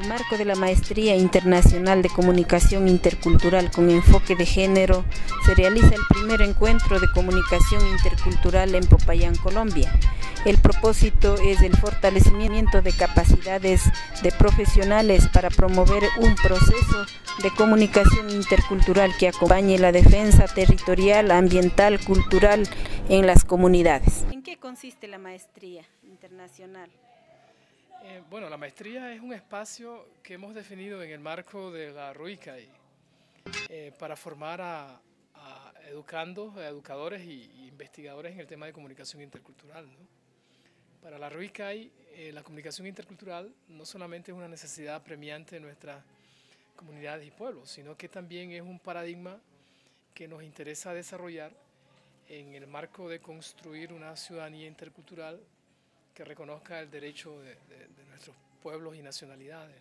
el marco de la Maestría Internacional de Comunicación Intercultural con enfoque de género, se realiza el primer encuentro de comunicación intercultural en Popayán, Colombia. El propósito es el fortalecimiento de capacidades de profesionales para promover un proceso de comunicación intercultural que acompañe la defensa territorial, ambiental, cultural en las comunidades. ¿En qué consiste la maestría internacional? Eh, bueno, la maestría es un espacio que hemos definido en el marco de la RUICAI eh, para formar a, educandos, educadores e investigadores en el tema de comunicación intercultural. Para la RUICAI, eh, la comunicación intercultural no solamente es una necesidad premiante de nuestras comunidades y pueblos, sino que también es un paradigma que nos interesa desarrollar en el marco de construir una ciudadanía intercultural que reconozca el derecho de, nuestros pueblos y nacionalidades.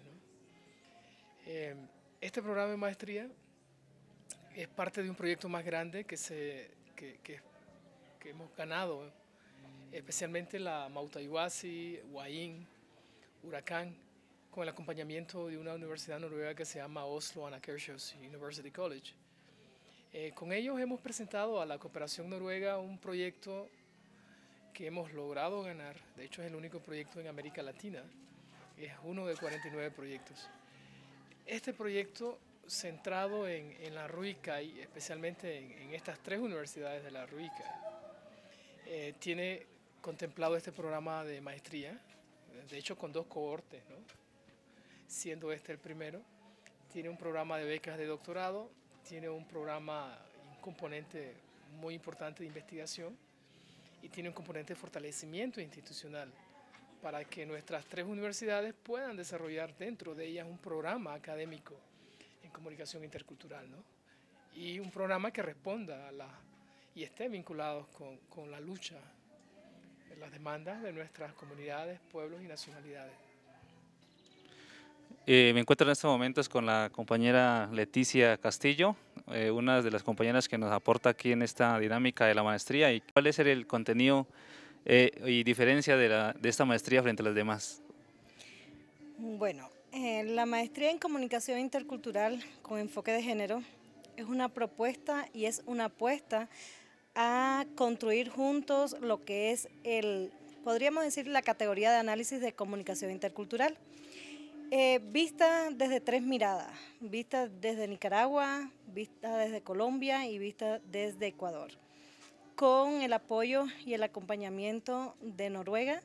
Eh, este programa de maestría es parte de un proyecto más grande que, se, hemos ganado, especialmente la Mautaiwasi, Huayín, Huracán, con el acompañamiento de una universidad noruega que se llama Oslo akershus University College. Eh, con ellos hemos presentado a la cooperación noruega un proyecto que hemos logrado ganar, de hecho es el único proyecto en América Latina, es uno de 49 proyectos. Este proyecto centrado en, en la y especialmente en, estas tres universidades de la RUICA, eh, tiene contemplado este programa de maestría, de hecho con dos cohortes, siendo este el primero. Tiene un programa de becas de doctorado, tiene un programa, un componente muy importante de investigación y tiene un componente de fortalecimiento institucional para que nuestras tres universidades puedan desarrollar dentro de ellas un programa académico en comunicación intercultural, ¿no? Y un programa que responda a la, y esté vinculado con, con la lucha, las demandas de nuestras comunidades, pueblos y nacionalidades. Eh, me encuentro en estos momentos con la compañera Leticia Castillo, eh, una de las compañeras que nos aporta aquí en esta dinámica de la maestría. ¿Y ¿Cuál es el contenido eh, y diferencia de, de, esta maestría frente a las demás? Bueno, la maestría en comunicación intercultural con enfoque de género es una propuesta y es una apuesta a construir juntos lo que es el, podríamos decir, la categoría de análisis de comunicación intercultural eh, vista desde tres miradas, vista desde Nicaragua, vista desde Colombia y vista desde Ecuador, con el apoyo y el acompañamiento de Noruega,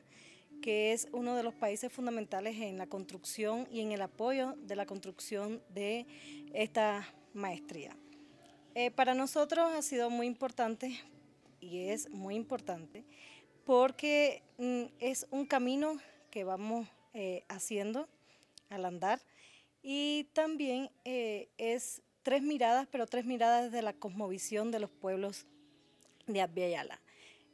que es uno de los países fundamentales en la construcción y en el apoyo de la construcción de esta maestría. Eh, para nosotros ha sido muy importante y es muy importante porque mm, es un camino que vamos eh, haciendo al andar. Y también eh, es tres miradas, pero tres miradas desde la cosmovisión de los pueblos de Abya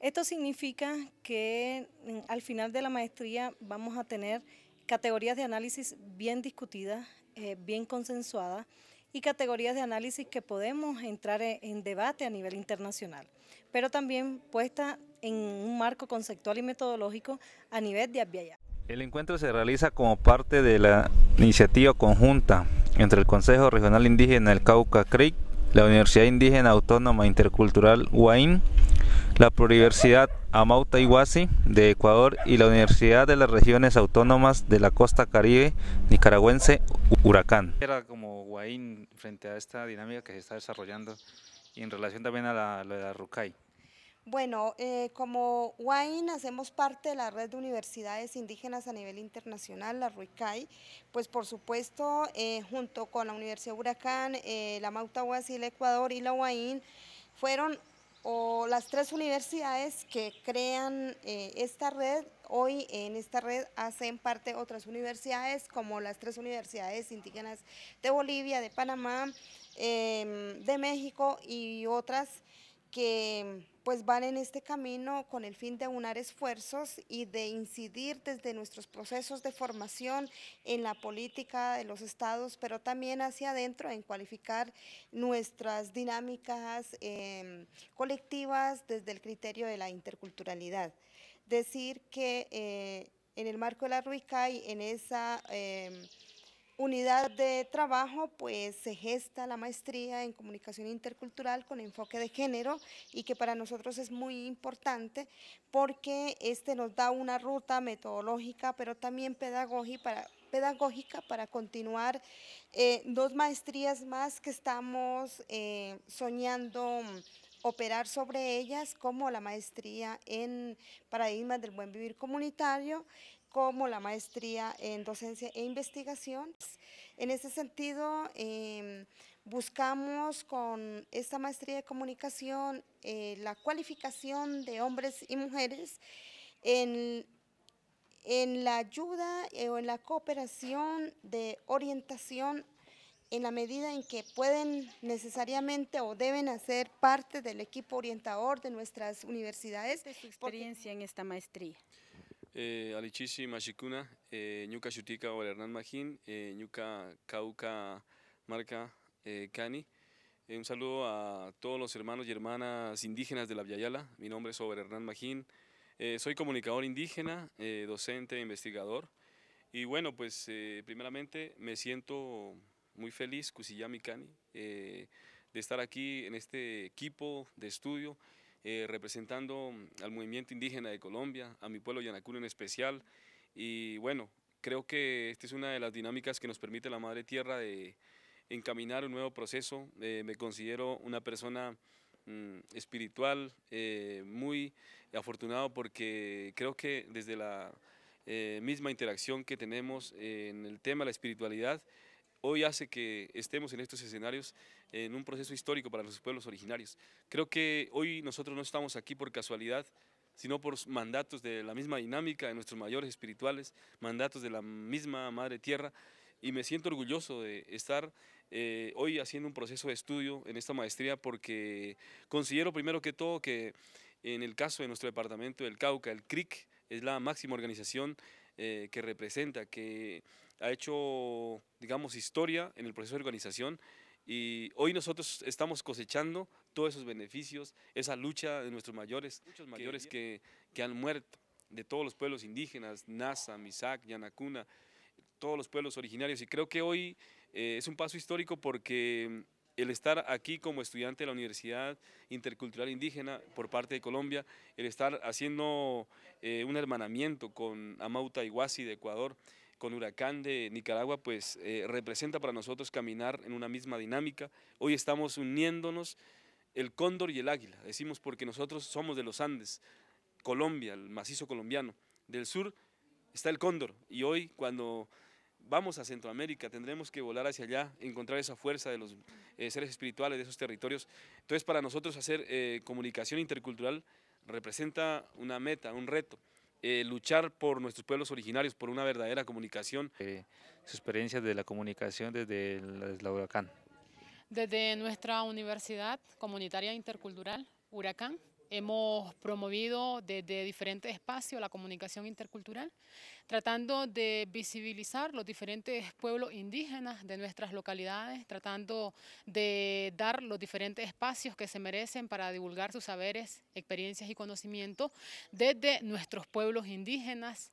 Esto significa que mm, al final de la maestría vamos a tener categorías de análisis bien discutidas, eh, bien consensuadas y categorías de análisis que podemos entrar e, en, debate a nivel internacional, pero también puesta en un marco conceptual y metodológico a nivel de Abya el encuentro se realiza como parte de la iniciativa conjunta entre el Consejo Regional Indígena del Cauca Creek, la Universidad Indígena Autónoma Intercultural Huain, la Pluriversidad Amauta Iguasi de Ecuador y la Universidad de las Regiones Autónomas de la Costa Caribe Nicaragüense Huracán. Era como Huayn frente a esta dinámica que se está desarrollando y en relación también a la, de la RUCAI. Bueno, eh, como WAIN hacemos parte de la red de universidades indígenas a nivel internacional, la RUICAI, pues por supuesto, eh, junto con la Universidad de Huracán, eh, la Mauta el Ecuador y la WAIN, fueron las tres universidades que crean esta red, hoy en esta red hacen parte otras universidades como las tres universidades indígenas de Bolivia, de Panamá, em, de México y otras que pues van en este camino con el fin de unar esfuerzos y de incidir desde nuestros procesos de formación en la política de los estados, pero también hacia adentro en cualificar nuestras dinámicas em, colectivas desde el criterio de la interculturalidad. Decir que eh, en el marco de la y en esa... Em, unidad de trabajo, pues se gesta la maestría en comunicación intercultural con enfoque de género y que para nosotros es muy importante porque este nos da una ruta metodológica, pero también pedagógica para, continuar eh, dos maestrías más que estamos eh, soñando operar sobre ellas como la maestría en paradigmas del buen vivir comunitario como la maestría en docencia e investigación. En ese sentido, em, buscamos con esta maestría de comunicación eh, la cualificación de hombres y mujeres en, la ayuda eh, o en la cooperación de orientación en la medida en que pueden necesariamente o deben hacer parte del equipo orientador de nuestras universidades. de su experiencia en esta maestría? Eh, Machikuna, Mashikuna, eh, Ñuca o Hernán Majín, eh, Cauca Marca eh, Cani. Eh, un saludo a todos los hermanos y hermanas indígenas de la Villayala. Mi nombre es Ober Hernán Majín. Eh, soy comunicador indígena, docente, investigador. Y bueno, pues primeramente me siento muy feliz, Cusillami Cani, de estar aquí en este equipo de estudio. Eh, representando mm, al movimiento indígena de Colombia, a mi pueblo Yanacuno en especial. Y bueno, creo que esta es una de las dinámicas que nos permite la Madre Tierra de encaminar un nuevo proceso. Eh, me considero una persona mm, espiritual, eh, muy afortunado porque creo que desde la misma interacción que tenemos en el tema de la espiritualidad, hoy hace que estemos en estos escenarios en un proceso histórico para los pueblos originarios. Creo que hoy nosotros no estamos aquí por casualidad, sino por mandatos de la misma dinámica de nuestros mayores espirituales, mandatos de la misma Madre Tierra, y me siento orgulloso de estar eh, hoy haciendo un proceso de estudio en esta maestría porque considero primero que todo que en el caso de nuestro departamento del Cauca, el CRIC es la máxima organización eh, que representa, que ha hecho, digamos, historia en el proceso de organización y hoy nosotros estamos cosechando todos esos beneficios, esa lucha de nuestros mayores, muchos mayores que, han muerto, de todos los pueblos indígenas, Nasa, Misak, Yanacuna, todos los pueblos originarios. Y creo que hoy eh, es un paso histórico porque el estar aquí como estudiante de la Universidad Intercultural Indígena por parte de Colombia, el estar haciendo eh, un hermanamiento con Amauta Iguasi de Ecuador, con Huracán de Nicaragua, pues eh, representa para nosotros caminar en una misma dinámica. Hoy estamos uniéndonos el cóndor y el águila, decimos porque nosotros somos de los Andes, Colombia, el macizo colombiano. Del sur está el cóndor y hoy cuando vamos a Centroamérica, tendremos que volar hacia allá, encontrar esa fuerza de los eh, seres espirituales de esos territorios. Entonces para nosotros hacer eh, comunicación intercultural representa una meta, un reto. Eh, luchar por nuestros pueblos originarios, por una verdadera comunicación. Eh, su experiencia de la comunicación desde, el, desde la Huracán. Desde nuestra universidad comunitaria intercultural, Huracán, Hemos promovido desde diferentes espacios la comunicación intercultural, tratando de visibilizar los diferentes pueblos indígenas de nuestras localidades, tratando de dar los diferentes espacios que se merecen para divulgar sus saberes, experiencias y conocimientos desde nuestros pueblos indígenas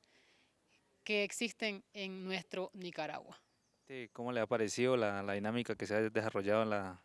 que existen en nuestro Nicaragua. ¿Cómo le ha parecido la, dinámica que se ha desarrollado en la,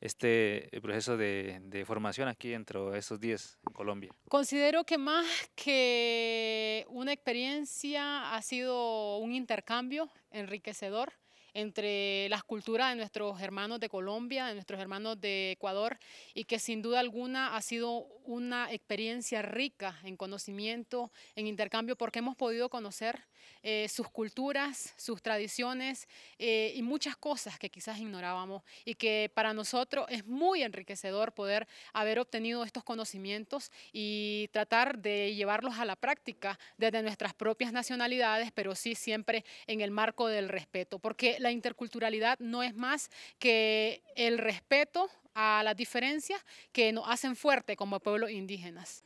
este eh, proceso de, formación aquí dentro de esos días en Colombia? Considero que más que una experiencia ha sido un intercambio enriquecedor entre las culturas de nuestros hermanos de Colombia, de nuestros hermanos de Ecuador, y que sin duda alguna ha sido una experiencia rica en conocimiento, en intercambio, porque hemos podido conocer eh, sus culturas, sus tradiciones eh, y muchas cosas que quizás ignorábamos y que para nosotros es muy enriquecedor poder haber obtenido estos conocimientos y tratar de llevarlos a la práctica desde nuestras propias nacionalidades, pero sí siempre en el marco del respeto, porque la interculturalidad no es más que el respeto a las diferencias que nos hacen fuerte como pueblos indígenas.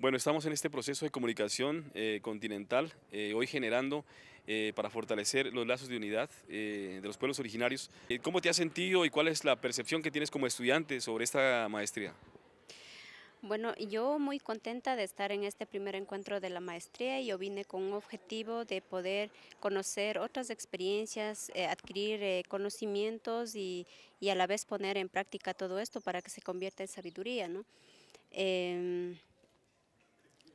Bueno, estamos en este proceso de comunicación eh, continental, eh, hoy generando eh, para fortalecer los lazos de unidad de los pueblos originarios. ¿Cómo te has sentido y cuál es la percepción que tienes como estudiante sobre esta maestría? Bueno, yo muy contenta de estar en este primer encuentro de la maestría. Yo vine con un objetivo de poder conocer otras experiencias, adquirir conocimientos y, y, a la vez poner en práctica todo esto para que se convierta en sabiduría, ¿no? Em,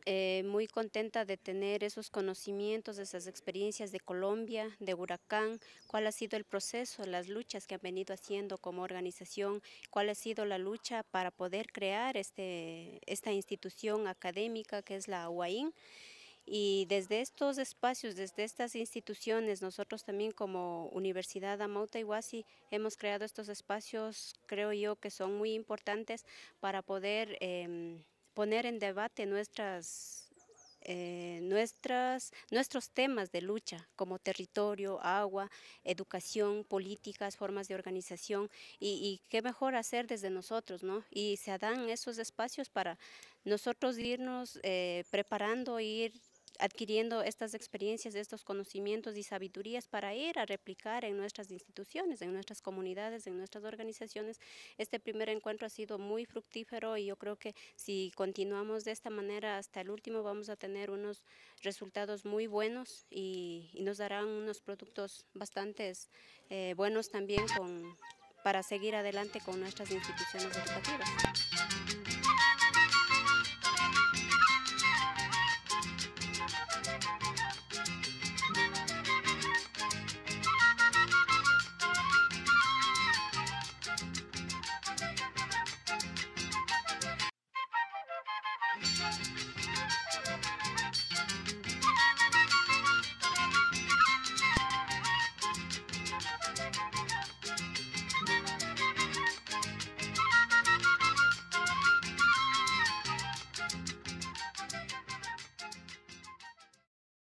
eh, muy contenta de tener esos conocimientos, esas experiencias de Colombia, de Huracán, cuál ha sido el proceso, las luchas que han venido haciendo como organización, cuál ha sido la lucha para poder crear este, esta institución académica que es la UAIN. Y desde estos espacios, desde estas instituciones, nosotros también como Universidad Amauta Iguasi hemos creado estos espacios, creo yo, que son muy importantes para poder... Em, poner en debate eh, nuestras, nuestros temas de lucha, como territorio, agua, educación, políticas, formas de organización, y, qué mejor hacer desde nosotros, ¿no? Y se dan esos espacios para nosotros irnos eh, preparando, ir adquiriendo estas experiencias, estos conocimientos y sabidurías para ir a replicar en nuestras instituciones, en nuestras comunidades, en nuestras organizaciones. Este primer encuentro ha sido muy fructífero y yo creo que si continuamos de esta manera hasta el último vamos a tener unos resultados muy buenos y, nos darán unos productos bastante eh, buenos también para seguir adelante con nuestras instituciones educativas. Thank you.